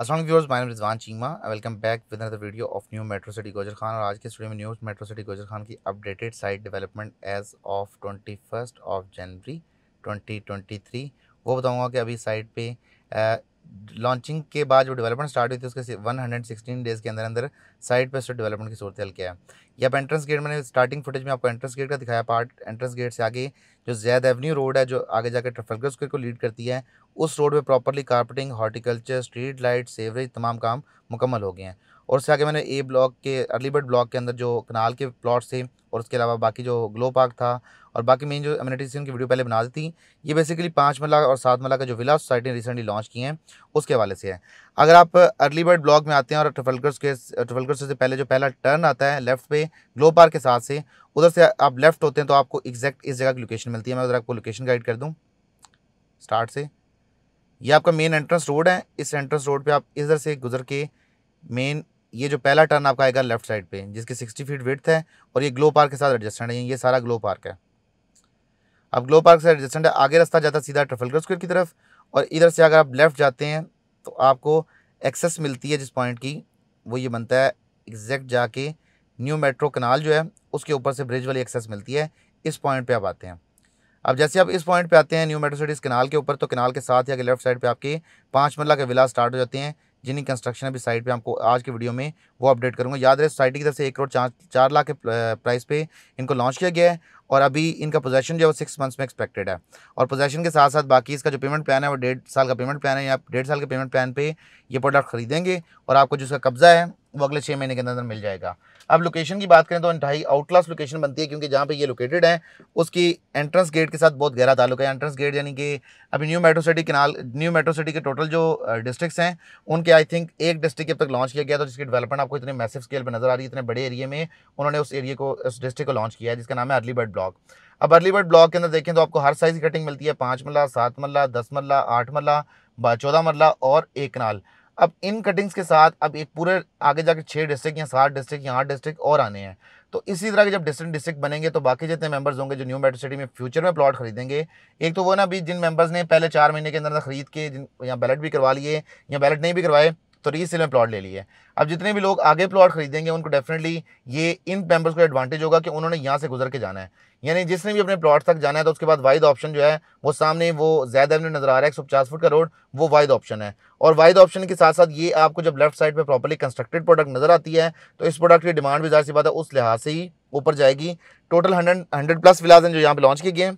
Aslam viewers mine Rizwan Cheema welcome back with another video of new metro city Gujar Khan और आज के studio में news metro city Gujar Khan की updated site development as of twenty first of January 2023 वो बताऊंगा कि अभी साइट पे लॉन्चिंग के बाद जो डेवलपमेंट स्टार्ट हुई थी उसके 116 डेज़ के अंदर अंदर साइट पर डेवलपमेंट की सूरत क्या है पर एंट्रेंस गेट मैंने स्टार्टिंग फुटेज में आपको एंट्रेंस गेट का दिखाया पार्ट एंट्रेंस गेट से आगे जो जैद एवेन्यू रोड है जो आगे जाकर ट्रफलगर स्क्वेयर को लीड करती है उस रोड पे properly carpeting horticulture street light sewerage तमाम काम मुकम्मल हो गए हैं और उससे आगे मैंने ए ब्लॉक के अर्लीबर्ड ब्लॉक के अंदर जो कनाल के प्लॉट्स थे और उसके अलावा बाकी जो ग्लो पार्क था और बाकी मेन जो अम्यूनिटीज थी उनकी वीडियो पहले बना दी थी ये बेसिकली पाँच मल्ला और सात मल्ला का जो विला सोसाइटी ने रिसेंटली लॉन्च किए हैं उसके हवाले से है अगर आप अर्ली बर्ड ब्लॉक में आते हैं और ट्रफलकर के ट्रफलकर से पहले जो पहला टर्न आता है लेफ्ट पे ग्लो पार्क के साथ से उधर से आप लेफ्ट होते हैं तो आपको एग्जैक्ट इस जगह की लोकेशन मिलती है मैं उधर आपको लोकेशन गाइड कर दूँ स्टार्ट से ये आपका मेन एंट्रेंस रोड है इस एंट्रेंस रोड पर आप इधर से गुजर के मेन ये जो पहला टर्न आपका आएगा लेफ्ट साइड पे जिसकी सिक्सटी फीट विथ है और ये ग्लो पार्क के साथ एडजस्टेंट है ये सारा ग्लो पार्क है अब ग्लो पार्क से एडजस्टेंट है आगे रास्ता जाता है सीधा ट्रफलगर स्क्वेयर की तरफ और इधर से अगर आप लेफ्ट जाते हैं तो आपको एक्सेस मिलती है जिस पॉइंट की वो ये बनता है एग्जैक्ट जाके न्यू मेट्रो कनाल जो है उसके ऊपर से ब्रिज वाली एक्सेस मिलती है इस पॉइंट पे आप आते हैं अब जैसे आप इस पॉइंट पे आते हैं न्यू मेट्रो सिटी इस कनाल के ऊपर तो कनाल के साथ ही आगे लेफ्ट साइड पे आपके पाँच मरला के विला स्टार्ट हो जाते हैं जिन्हें कंस्ट्रक्शन अभी साइट पे आपको आज के वीडियो में वो अपडेट करूँगा याद रहे सोसाइटी की तरफ से एक करोड़ चार चार लाख के प्राइस पे इनको लॉन्च किया गया है और अभी इनका पोजेशन जो है वो सिक्स मंथ्स में एक्सपेक्टेड है और पोजेशन के साथ साथ बाकी इसका जो पेमेंट प्लान है वो डेढ़ साल का पेमेंट प्लान है या डेढ़ साल के पेमेंट प्लान पे ये प्रोडक्ट खरीदेंगे और आपको जिसका कब्जा है वो अगले छः महीने के अंदर मिल जाएगा अब लोकेशन की बात करें तो ढाई आउटलास लोकेशन बनती है क्योंकि जहाँ पे ये लोकेटेड है उसकी एंट्रेंस गेट के साथ बहुत गहरा ताल्लुक है एंट्रेंस गेट यानी कि अभी न्यू मेट्रो सिटी किनाल न्यू मेट्रो सिटी के टोटल जो डिस्ट्रिक्स हैं उनके आई थिंक एक डिस्ट्रिक्ट अब तक लॉन्च किया गया तो जिसकी डेवलपमेंट आपको इतने मैसिव स्केल पर नजर आ रही है इतने बड़े एरिए में उन्होंने उस एरिए को उस डिस्ट्रिक्ट को लॉन्च किया है जिसका नाम है अर्लीबर्ड ब्लॉक अब अर्लीबर्ड ब्लॉक के अंदर देखें तो आपको हर साइज़ की कटिंग मिलती है पाँच मल्ला सात मल्ला दस मल्ला आठ मल्ला चौदह मरला और एक कनाल अब इन कटिंग्स के साथ अब एक पूरे आगे जाके छः डिस्ट्रिक्ट या सात डिस्ट्रिक्ट या आठ डिस्ट्रिक्ट और आने हैं तो इसी तरह के जब डिस्ट्रिक्ट डिस्ट्रिक्ट बनेंगे तो बाकी जितने मेंबर्स होंगे जो न्यू मेट्रो सिटी में फ्यूचर में प्लॉट खरीदेंगे एक तो वो ना अभी जिन मेंबर्स ने पहले चार महीने के अंदर खरीद के जिन या बैलेट भी करवा लिए या बैलेट नहीं भी करवाए तो रीसेल में प्लॉट ले लिए अब जितने भी लोग आगे प्लॉट खरीदेंगे उनको डेफिनेटली ये इन मेम्बर्स को एडवांटेज होगा कि उन्होंने यहाँ से गुजर के जाना है यानी जिसने भी अपने प्लॉट तक जाना है तो उसके बाद वाइद ऑप्शन जो है वो सामने वो ज़्यादा एवन्यू नजर आ रहा है एक फुट का रोड वो वाइद ऑप्शन है और वाइद ऑप्शन के साथ साथ ये आपको जब लेफ्ट साइड पर प्रॉपरली कंस्ट्रक्टेड प्रोडक्ट नज़र आती है तो इस प्रोडक्ट की डिमांड भी ज़्यादा सी बात है उस लिहाज से ही ऊपर जाएगी total hundred hundred plus villas हैं जो यहाँ पर लॉन्च किए गए हैं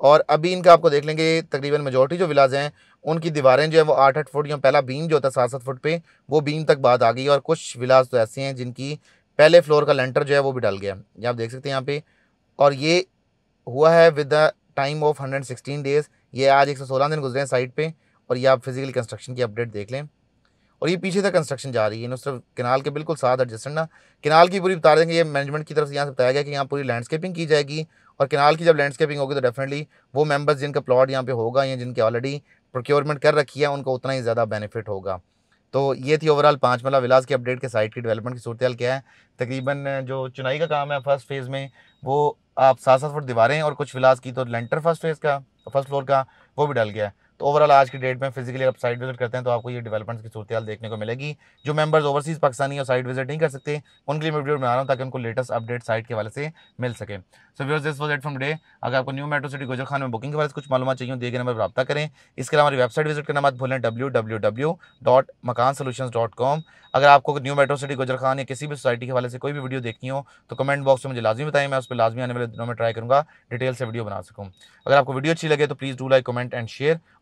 और अभी इनका आपको देख लेंगे तकरीबन मेजोरिटी जो विलाज हैं उनकी दीवारें जो है वो आठ आठ फुट या पहला बीम जो होता है सात सात फुट पे वो बीम तक बाद आ गई और कुछ विलाज तो ऐसे हैं जिनकी पहले फ्लोर का लेंटर जो है वो भी डल गया ये आप देख सकते हैं यहाँ पे और ये हुआ है with the time of hundred sixteen days ये आज एक सौ सोलह दिन गुजरे हैं साइड पर और ये आप फ़िजिकली कंस्ट्रक्शन की अपडेट देख लें और ये पीछे तक कंस्ट्रक्शन जा रही है सिर्फ किनाल के बिल्कुल साथ एडजस्टेंट ना किनाल की पूरी बता देंगे ये मैनेजमेंट की तरफ से यहाँ से बताया गया कि यहाँ पूरी लैंडस्केपिंग की जाएगी और किनाल की जब लैंडस्केपिंग होगी तो डेफिनेटली वो मेंबर्स जिनका प्लॉट यहाँ पे होगा या जिनके ऑलरेडी प्रोक्योरमेंट कर रखी है उनको उतना ही ज़्यादा बेनिफिट होगा तो ये थी ओवरऑल पाँच मला विलास की अपडेट के साइट की डेवलपमेंट की सूरत क्या है तकरीबन जो चुनाई का काम है फर्स्ट फेज़ में वो आप सात सात फुट दीवारें और कुछ विलास की तो लेंटर फर्स्ट फेज़ का फर्स्ट फ्लोर का वो भी डल गया है तो ओवरऑल आज की डेट में फिजिकली आप साइट विजिट करते हैं तो आपको ये डेवलपमेंट्स की सूरत देखने को मिलेगी जो मेंबर्स ओवरसीज पाकिस्तानी और साइट विजिट नहीं कर सकते उनके लिए मैं वीडियो बना रहा हूँ ताकि उनको लेटेस्ट अपडेट साइट के वाले से मिल सके so viewers this was it from day अगर आपको न्यू मेट्रो सिटी गुजर खान में बुकिंग के बारे में कुछ मालूम चाहिए दिए गए नंबर पर रब्ता करें इसके अलावा हमारी वेबसाइट विजिट करना मत भूलें W W W dot Makaan dot com अगर आपको न्यू मेट्रो सिटी गुजर खान या किसी भी सोसाइटी के वाले से कोई भी वीडियो देखनी हो तो कमेंट बॉक्स में मुझे लाजमी बताएं मैं उस पर लाजमी आने वाले दिनों में ट्राई करूँगा डिटेल से वीडियो बना सकूँ अगर आपको वीडियो अच्छी लगे तो please do like comment and share